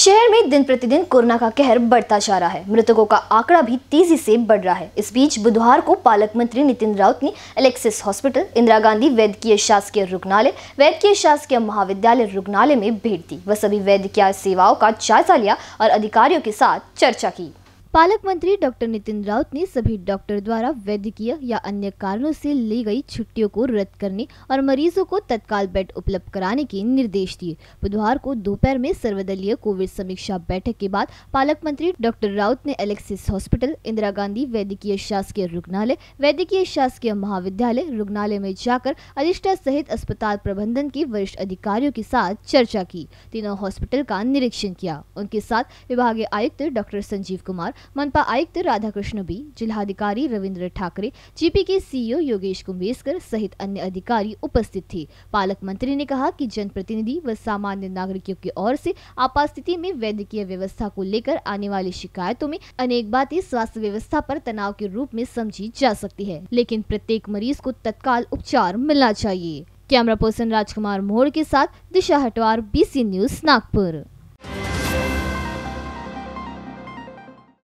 शहर में दिन प्रतिदिन कोरोना का कहर बढ़ता जा रहा है मृतकों का आंकड़ा भी तेजी से बढ़ रहा है इस बीच बुधवार को पालक मंत्री नितिन राउत ने एलेक्सिस हॉस्पिटल इंदिरा गांधी वैद्यकीय शासकीय रुग्णालय वैद्यकीय शासकीय महाविद्यालय रुग्णालय में भेंट दी व सभी वैद्यकीय सेवाओं का जायजा लिया और अधिकारियों के साथ चर्चा की पालक मंत्री डॉक्टर नितिन राउत ने सभी डॉक्टर द्वारा वैद्यकीय या अन्य कारणों से ली गई छुट्टियों को रद्द करने और मरीजों को तत्काल बेड उपलब्ध कराने के निर्देश दिए बुधवार को दोपहर में सर्वदलीय कोविड समीक्षा बैठक के बाद पालक मंत्री डॉक्टर राउत ने एलेक्सिस हॉस्पिटल इंदिरा गांधी वैद्यकीय शासकीय रुग्णालय वैद्यकीय शासकीय महाविद्यालय रुग्णालय में जाकर अधिष्ठा सहित अस्पताल प्रबंधन के वरिष्ठ अधिकारियों के साथ चर्चा की तीनों हॉस्पिटल का निरीक्षण किया उनके साथ विभागीय आयुक्त डॉक्टर संजीव कुमार मनपा आयुक्त राधाकृष्ण बी जिलाधिकारी रविंद्र ठाकरे जीपी के सीईओ e योगेश कुंभेशकर सहित अन्य अधिकारी उपस्थित थे पालक मंत्री ने कहा कि जनप्रतिनिधि व सामान्य नागरिकों की ओर से आपात स्थिति में वैद्यकीय व्यवस्था को लेकर आने वाली शिकायतों में अनेक बातें स्वास्थ्य व्यवस्था आरोप तनाव के रूप में समझी जा सकती है लेकिन प्रत्येक मरीज को तत्काल उपचार मिलना चाहिए कैमरा पर्सन राजकुमार मोड़ के साथ दिशा हटवार बीसी न्यूज नागपुर